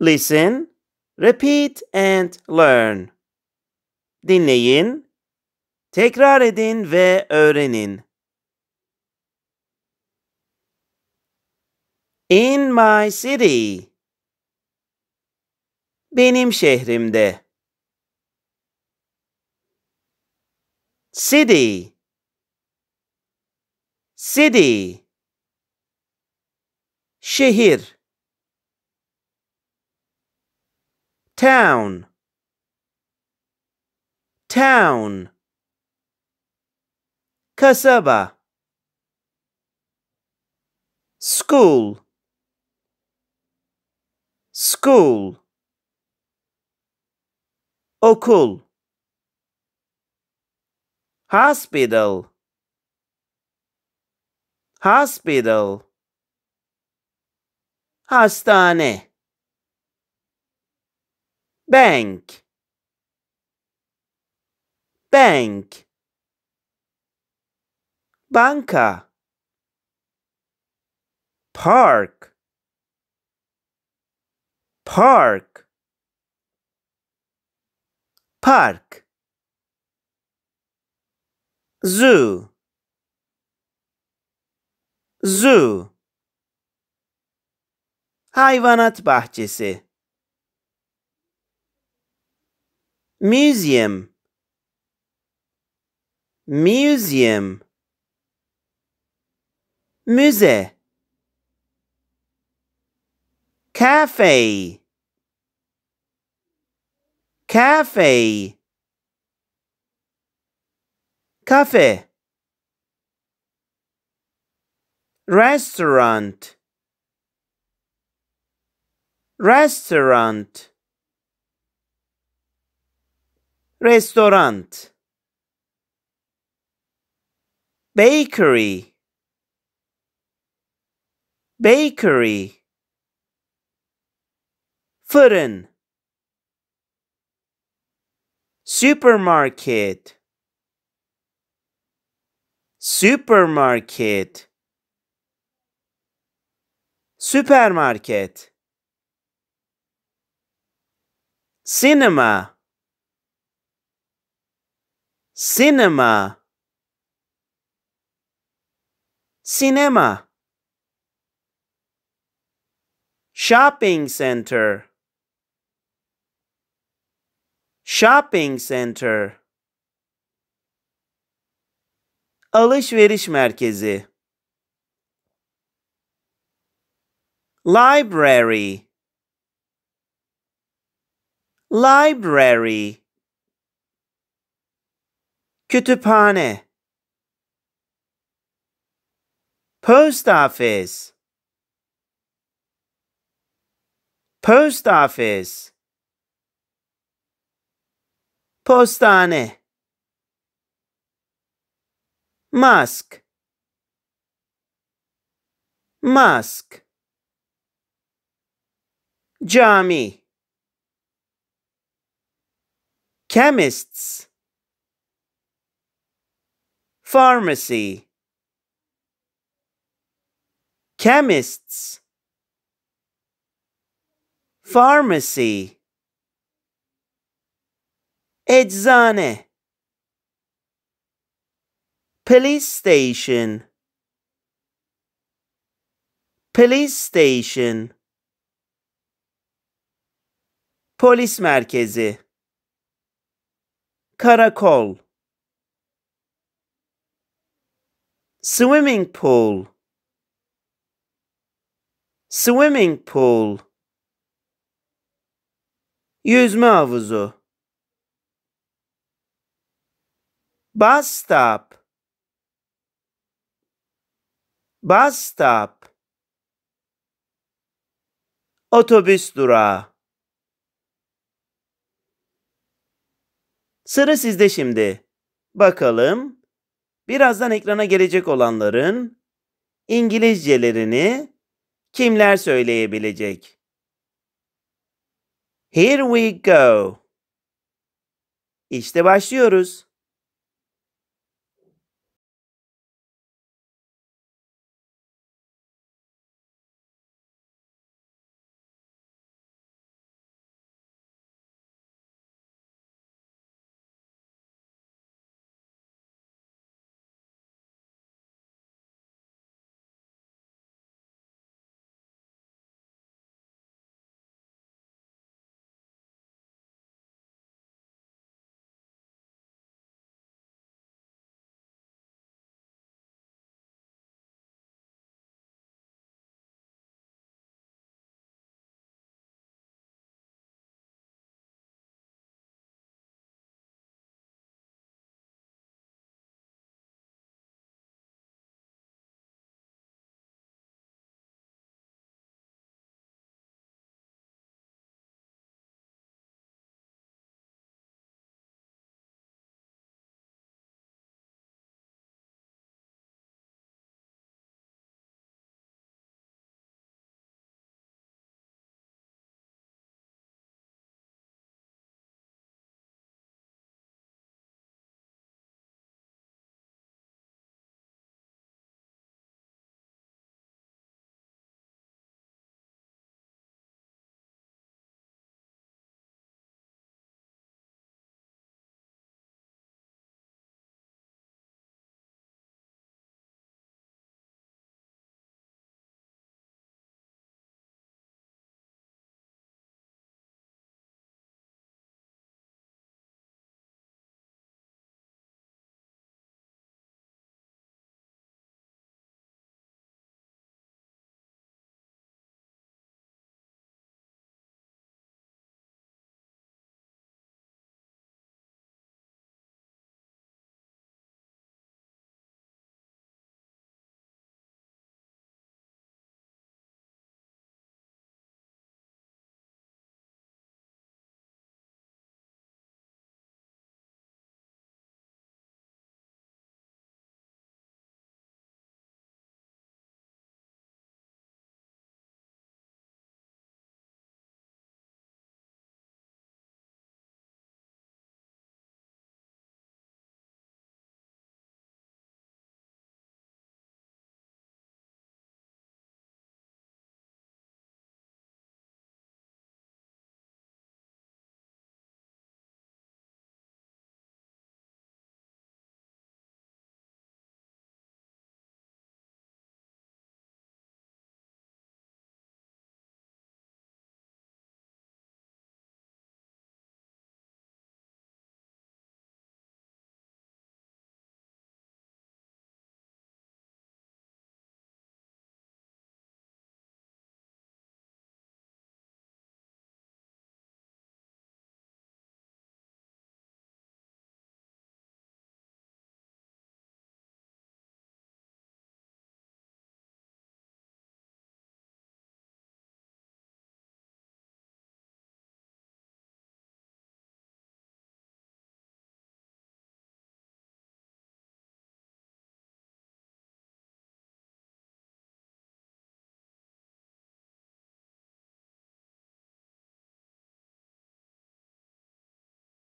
Listen, repeat and learn. Dinleyin, tekrar edin ve öğrenin. In my city. Benim şehrimde. City. City. Şehir. town town kasaba school school okul hospital hospital hastane bank bank banka park park park zoo zoo hayvanat bahçesi museum museum musée cafe cafe cafe restaurant restaurant restaurant bakery bakery fırın supermarket supermarket süpermarket cinema cinema cinema shopping center shopping center alışveriş merkezi library library kütüphane post office post office postane mask mask jami chemists pharmacy chemists pharmacy eczane police station police station polis merkezi karakol swimming pool swimming pool yüzme havuzu bus stop bus stop otobüs durağı Sıra sizde şimdi. Bakalım Birazdan ekrana gelecek olanların İngilizcelerini kimler söyleyebilecek? Here we go. İşte başlıyoruz.